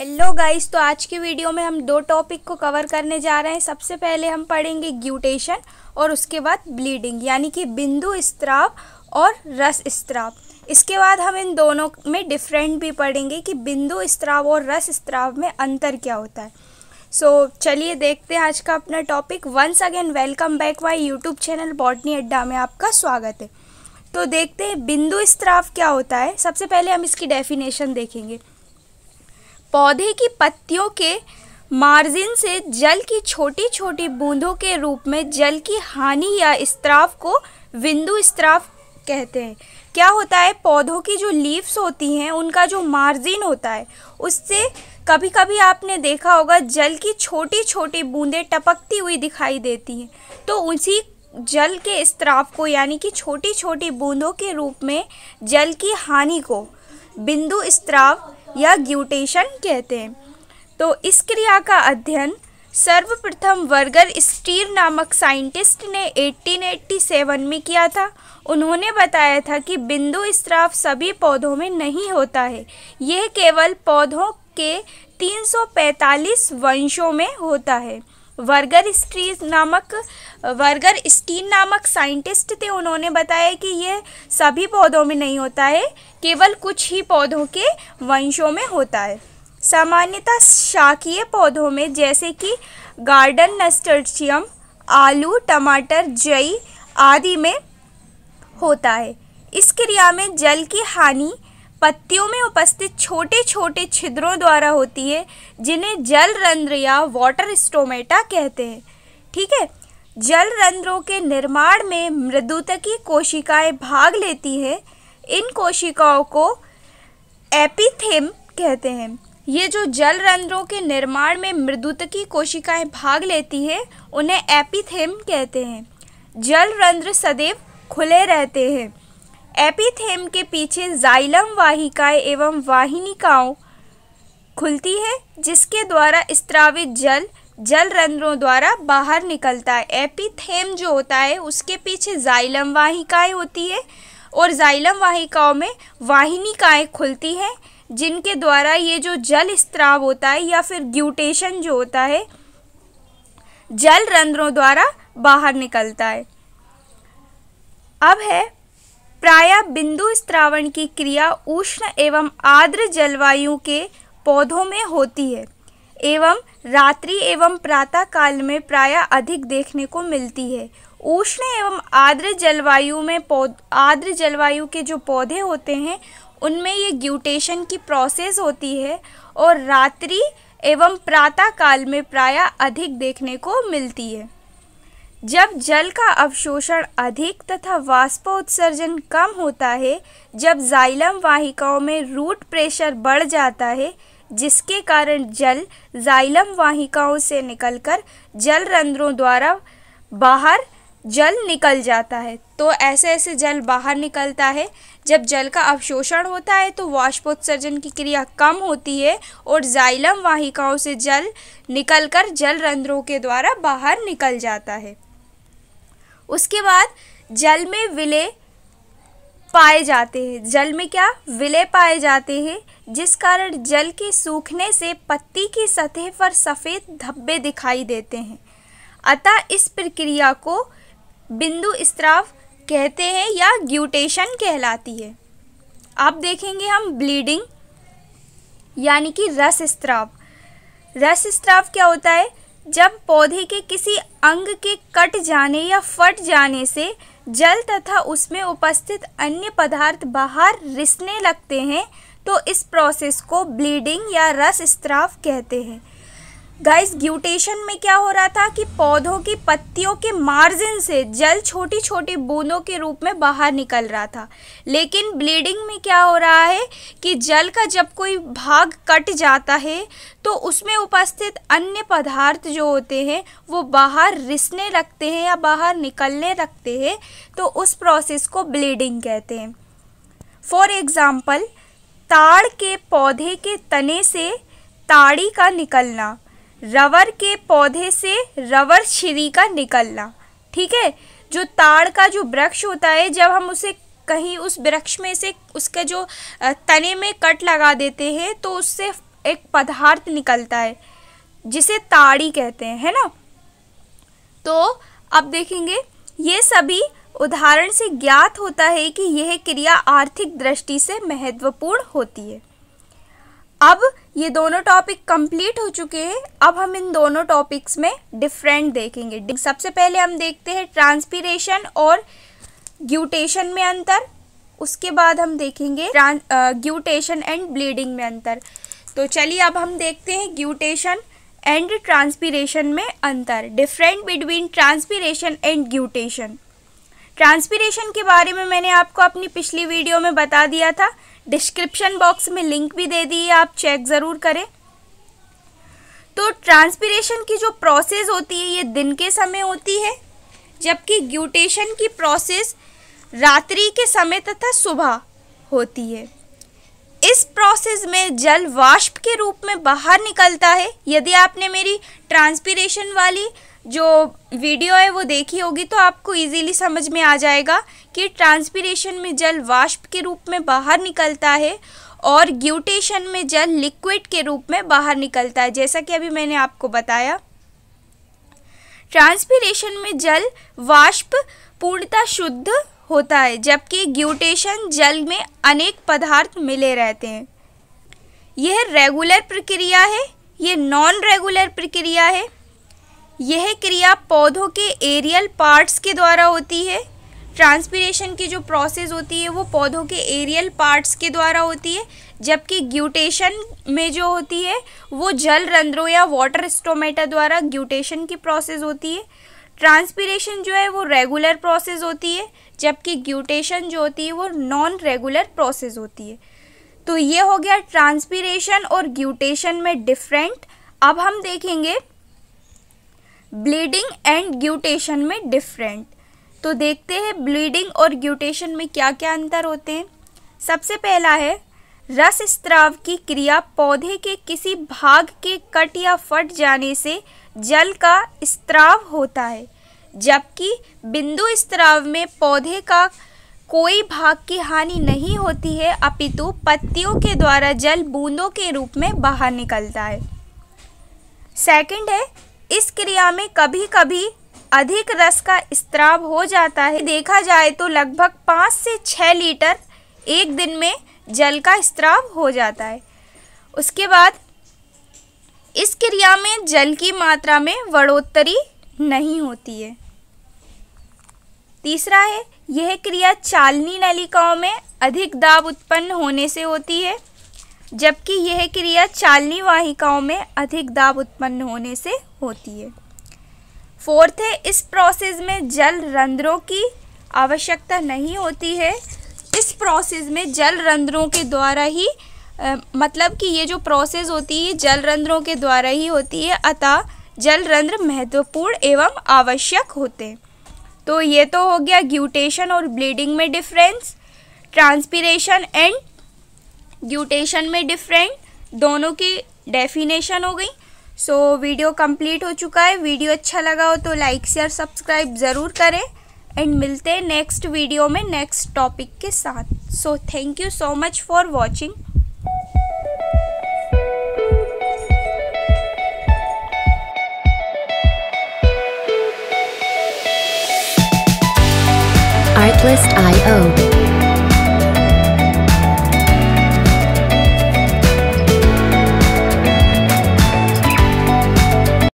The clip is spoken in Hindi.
हेलो गाइस तो आज की वीडियो में हम दो टॉपिक को कवर करने जा रहे हैं सबसे पहले हम पढ़ेंगे ग्यूटेशन और उसके बाद ब्लीडिंग यानी कि बिंदु स्त्राव और रस स्त्राव इसके बाद हम इन दोनों में डिफरेंट भी पढ़ेंगे कि बिंदु स्त्राव और रस स्त्राव में अंतर क्या होता है सो so, चलिए देखते हैं आज का अपना topic once again welcome back my YouTube channel botany Adda में आपका स्वागत है तो देखते हैं बिंदु स्त्राव क्या होता है सबसे पहले हम इसकी डेफिनेशन देखेंगे पौधे की पत्तियों के मार्जिन से जल की छोटी छोटी बूंदों के रूप में जल की हानि या स्त्राव को बिंदु स्त्राव कहते हैं क्या होता है पौधों की जो लीव्स होती हैं उनका जो मार्जिन होता है उससे कभी कभी आपने देखा होगा जल की छोटी छोटी बूंदें टपकती हुई दिखाई देती हैं तो उसी जल के स्त्राव को यानी कि छोटी छोटी बूंदों के रूप में जल की हानि को बिंदु स्त्राव या ग्यूटेशन कहते हैं तो इस क्रिया का अध्ययन सर्वप्रथम वर्गर स्टीर नामक साइंटिस्ट ने 1887 में किया था उन्होंने बताया था कि बिंदु स्त्राव सभी पौधों में नहीं होता है यह केवल पौधों के 345 वंशों में होता है वर्गर स्ट्रीज नामक वर्गर स्टीन नामक साइंटिस्ट थे उन्होंने बताया कि यह सभी पौधों में नहीं होता है केवल कुछ ही पौधों के वंशों में होता है सामान्यतः शाकीय पौधों में जैसे कि गार्डन नस्टर्शियम आलू टमाटर जई आदि में होता है इस क्रिया में जल की हानि पत्तियों में उपस्थित छोटे छोटे छिद्रों द्वारा होती है जिन्हें जल रंध्र या वाटर स्टोमेटा कहते हैं ठीक है जल रंध्रों के निर्माण में मृदुतकी कोशिकाएं भाग लेती है इन कोशिकाओं को एपिथेम कहते हैं ये जो जल रंध्रों के निर्माण में मृदुतकी कोशिकाएं भाग लेती है उन्हें एपिथेम कहते हैं जल रंध्र सदैव खुले रहते हैं एपिथेम के पीछे जाइलम वाहिकाएं एवं वाहिनिकाओं खुलती है जिसके द्वारा स्त्रावित जल जल रंध्रों द्वारा बाहर निकलता है एपिथेम जो होता है उसके पीछे जाइलम वाहिकाएं होती है और जाइलम वाहिकाओं में वाहिनिकाएँ खुलती हैं जिनके द्वारा ये जो जल स्त्राव होता है या फिर ग्यूटेशन जो होता है जल रंध्रों द्वारा बाहर निकलता है अब है प्राय बिंदु स्त्रावण की क्रिया उष्ण एवं आर्द्र जलवायु के पौधों में होती है एवं रात्रि एवं प्रातः काल में प्राय अधिक देखने को मिलती है उष्ण एवं आर्द्र जलवायु में पौध आर्द्र जलवायु के जो पौधे होते हैं उनमें ये ग्यूटेशन की प्रोसेस होती है और रात्रि एवं प्रातः काल में प्रायः अधिक देखने को मिलती है जब जल का अवशोषण अधिक तथा वाष्प उत्सर्जन कम होता है जब जाइलम वाहिकाओं में रूट प्रेशर बढ़ जाता है जिसके कारण जल जाइलम वाहिकाओं से निकलकर जल रंध्रों द्वारा बाहर जल निकल जाता है तो ऐसे ऐसे जल बाहर निकलता है जब जल का अवशोषण होता है तो वाष्पोत्सर्जन की क्रिया कम होती है और जाइलम वाहिकाओं से जल निकलकर जल रंध्रों के द्वारा बाहर निकल जाता है उसके बाद जल में विलय पाए जाते हैं जल में क्या विलय पाए जाते हैं जिस कारण जल के सूखने से पत्ती की सतह पर सफ़ेद धब्बे दिखाई देते हैं अतः इस प्रक्रिया को बिंदु स्त्राव कहते हैं या ग्यूटेशन कहलाती है आप देखेंगे हम ब्लीडिंग यानी कि रस स्त्राव रस स्त्राव क्या होता है जब पौधे के किसी अंग के कट जाने या फट जाने से जल तथा उसमें उपस्थित अन्य पदार्थ बाहर रिसने लगते हैं तो इस प्रोसेस को ब्लीडिंग या रस स्त्राव कहते हैं गाइस ग्यूटेशन में क्या हो रहा था कि पौधों की पत्तियों के मार्जिन से जल छोटी छोटी बूंदों के रूप में बाहर निकल रहा था लेकिन ब्लीडिंग में क्या हो रहा है कि जल का जब कोई भाग कट जाता है तो उसमें उपस्थित अन्य पदार्थ जो होते हैं वो बाहर रिसने लगते हैं या बाहर निकलने लगते हैं तो उस प्रोसेस को ब्लीडिंग कहते हैं फॉर एग्ज़ाम्पल ताड़ के पौधे के तने से ताड़ी का निकलना रबर के पौधे से रबर छिरी का निकलना ठीक है जो ताड़ का जो वृक्ष होता है जब हम उसे कहीं उस वृक्ष में से उसके जो तने में कट लगा देते हैं तो उससे एक पदार्थ निकलता है जिसे ताड़ी कहते हैं है ना तो अब देखेंगे ये सभी उदाहरण से ज्ञात होता है कि यह क्रिया आर्थिक दृष्टि से महत्वपूर्ण होती है अब ये दोनों टॉपिक कंप्लीट हो चुके हैं अब हम इन दोनों टॉपिक्स में डिफरेंट देखेंगे सबसे पहले हम देखते हैं ट्रांसपीरेशन और ग्यूटेशन में अंतर उसके बाद हम देखेंगे ग्यूटेशन एंड ब्लीडिंग में अंतर तो चलिए अब हम देखते हैं ग्यूटेशन एंड ट्रांसपीरेशन में अंतर different between transpiration and guttation transpiration के बारे में मैंने आपको अपनी पिछली वीडियो में बता दिया था डिस्क्रिप्शन बॉक्स में लिंक भी दे दी है आप चेक ज़रूर करें तो ट्रांसपीरेशन की जो प्रोसेस होती है ये दिन के समय होती है जबकि ग्यूटेशन की प्रोसेस रात्रि के समय तथा सुबह होती है इस प्रोसेस में जल वाष्प के रूप में बाहर निकलता है यदि आपने मेरी ट्रांसपीरेशन वाली जो वीडियो है वो देखी होगी तो आपको इजीली समझ में आ जाएगा कि ट्रांसपीरेशन में जल वाष्प के रूप में बाहर निकलता है और ग्यूटेशन में जल लिक्विड के रूप में बाहर निकलता है जैसा कि अभी मैंने आपको बताया ट्रांसपीरेशन में जल वाष्प पूर्णतः शुद्ध होता है जबकि ग्यूटेशन जल में अनेक पदार्थ मिले रहते हैं यह रेगुलर प्रक्रिया है यह नॉन रेगुलर प्रक्रिया है यह क्रिया पौधों के एरियल पार्ट्स के द्वारा होती है ट्रांसपीरेशन की जो प्रोसेस होती है वो पौधों के एरियल पार्ट्स के द्वारा होती है जबकि ग्यूटेशन में जो होती है वो जल रंध्रों या वाटर स्टोमेटा द्वारा ग्यूटेशन की प्रोसेस होती है ट्रांसपीरेशन जो है वो रेगुलर प्रोसेस होती है जबकि ग्यूटेशन जो होती है वो नॉन रेगुलर प्रोसेस होती है तो ये हो गया ट्रांसपीरेशन और ग्यूटेशन में डिफरेंट अब हम देखेंगे ब्लीडिंग एंड ग्यूटेशन में डिफरेंट तो देखते हैं ब्लीडिंग और ग्यूटेशन में क्या क्या अंतर होते हैं सबसे पहला है रस स्त्राव की क्रिया पौधे के किसी भाग के कट या फट जाने से जल का स्त्राव होता है जबकि बिंदु स्त्राव में पौधे का कोई भाग की हानि नहीं होती है अपितु पत्तियों के द्वारा जल बूंदों के रूप में बाहर निकलता है सेकंड है इस क्रिया में कभी कभी अधिक रस का स्त्राव हो जाता है देखा जाए तो लगभग पाँच से छः लीटर एक दिन में जल का स्त्राव हो जाता है उसके बाद इस क्रिया में जल की मात्रा में बढ़ोत्तरी नहीं होती है तीसरा है यह क्रिया चालनी नलिकाओं में अधिक दाब उत्पन्न होने से होती है जबकि यह क्रिया चालनी वाहिकाओं में अधिक दाब उत्पन्न होने से होती है फोर्थ है इस प्रोसेस में जल रंध्रों की आवश्यकता नहीं होती है इस प्रोसेस में जल रंध्रों के द्वारा ही आ, मतलब कि ये जो प्रोसेस होती है जल रंध्रों के द्वारा ही होती है अतः जल रंध्र महत्वपूर्ण एवं आवश्यक होते हैं तो ये तो हो गया ग्यूटेशन और ब्लीडिंग में डिफरेंस ट्रांसपीरेशन एंड ग्यूटेशन में डिफरेंट दोनों की डेफिनेशन हो गई सो so, वीडियो कंप्लीट हो चुका है वीडियो अच्छा लगा हो तो लाइक शेयर सब्सक्राइब ज़रूर करें एंड मिलते हैं नेक्स्ट वीडियो में नेक्स्ट टॉपिक के साथ so thank you so much for watching Artlist.io